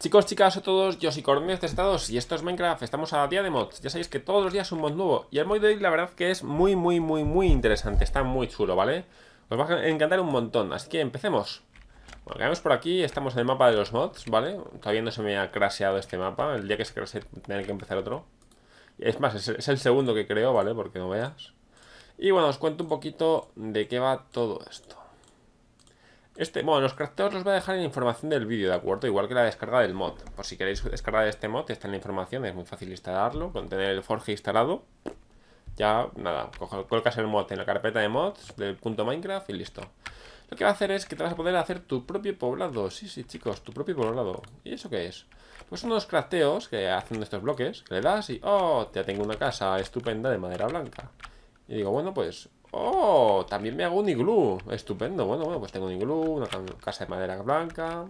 Chicos, chicas a todos, yo soy de Estados y esto es Minecraft, estamos a día de mods, ya sabéis que todos los días un mod nuevo y el mod de hoy la verdad que es muy muy muy muy interesante, está muy chulo, ¿vale? Os va a encantar un montón, así que empecemos Bueno, quedamos por aquí, estamos en el mapa de los mods, ¿vale? Todavía no se me ha craseado este mapa, el día que se crasee tendré que empezar otro Es más, es el segundo que creo, ¿vale? Porque no veas Y bueno, os cuento un poquito de qué va todo esto este, bueno, los crafteos los voy a dejar en la información del vídeo, ¿de acuerdo? Igual que la descarga del mod. Por si queréis descargar este mod, está en la información, es muy fácil instalarlo. Con tener el Forge instalado, ya nada, colcas el mod en la carpeta de mods del punto Minecraft y listo. Lo que va a hacer es que te vas a poder hacer tu propio poblado. Sí, sí, chicos, tu propio poblado. ¿Y eso qué es? Pues son unos crafteos que hacen estos bloques, que le das y... ¡Oh! Ya tengo una casa estupenda de madera blanca. Y digo, bueno, pues Oh, también me hago un iglú Estupendo, bueno, bueno, pues tengo un iglú Una casa de madera blanca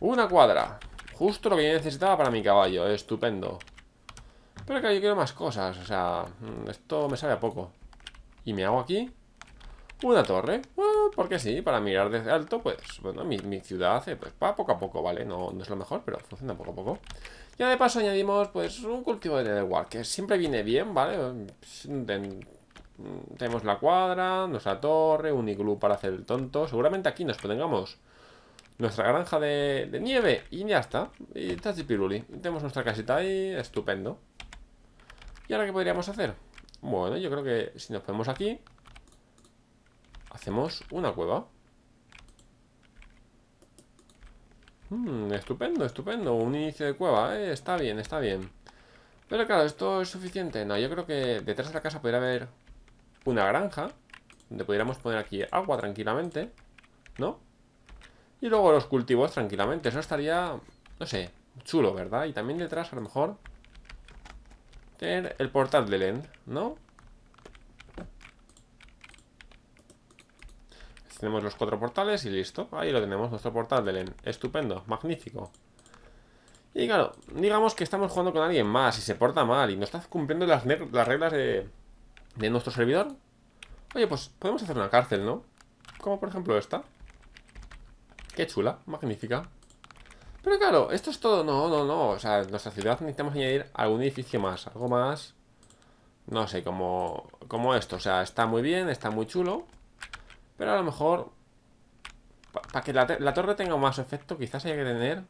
Una cuadra Justo lo que yo necesitaba para mi caballo Estupendo Pero que yo quiero más cosas, o sea mm, Esto me sale a poco Y me hago aquí una torre, bueno, ah, porque sí, para mirar desde alto, pues, bueno, mi, ciudad pues, va poco a poco, ¿vale? No, no es lo mejor, pero funciona poco a poco Ya de paso añadimos, pues, un cultivo de netherwar, que siempre viene bien, ¿vale? Mm, tenemos la cuadra, nuestra torre, un iglú para hacer el tonto. Seguramente aquí nos pongamos nuestra granja de, nieve y ya está. Y tachipiruli. Tenemos nuestra casita ahí, estupendo. ¿Y ahora qué podríamos hacer? Bueno, yo creo que si nos ponemos aquí, hacemos una cueva. Mm, estupendo, estupendo. Un inicio de cueva, eh, Está bien, está bien. Pero claro, ¿esto es suficiente? No, yo creo que detrás de la casa podría haber una granja donde pudiéramos poner aquí agua tranquilamente, ¿no? Y luego los cultivos tranquilamente. Eso estaría, no sé, chulo, ¿verdad? Y también detrás a lo mejor tener el portal de LEN, ¿no? Tenemos los cuatro portales y listo. Ahí lo tenemos, nuestro portal de LEN. Estupendo, magnífico. Y claro, digamos que estamos jugando con alguien más y se porta mal y no está cumpliendo las, las reglas de, de nuestro servidor. Oye, pues podemos hacer una cárcel, ¿no? Como por ejemplo esta. Qué chula, magnífica. Pero claro, esto es todo. No, no, no. O sea, en nuestra ciudad necesitamos añadir algún edificio más. Algo más... No sé, como, como esto. O sea, está muy bien, está muy chulo. Pero a lo mejor... Para que la, torre tenga más efecto, quizás haya que tener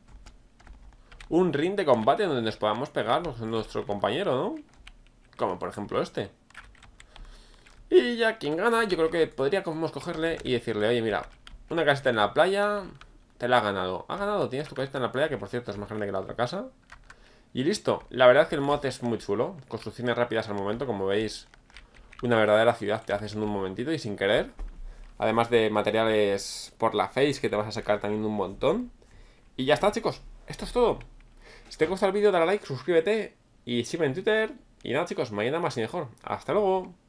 un ring de combate donde nos podamos pegar pues, nuestro compañero, ¿no? Como por ejemplo este y ya quien gana, yo creo que podríamos cogerle y decirle, oye, mira, una casita en la playa, te la ha ganado. Ha ganado, tienes tu casita en la playa, que por cierto es más grande que la otra casa. Y listo, la verdad es que el mod es muy chulo, construcciones rápidas al momento, como veis, una verdadera ciudad te haces en un momentito y sin querer. Además de materiales por la face que te vas a sacar también un montón. Y ya está chicos, esto es todo. Si te gusta el vídeo dale like, suscríbete y sígueme en Twitter. Y nada chicos, mañana más y mejor. Hasta luego.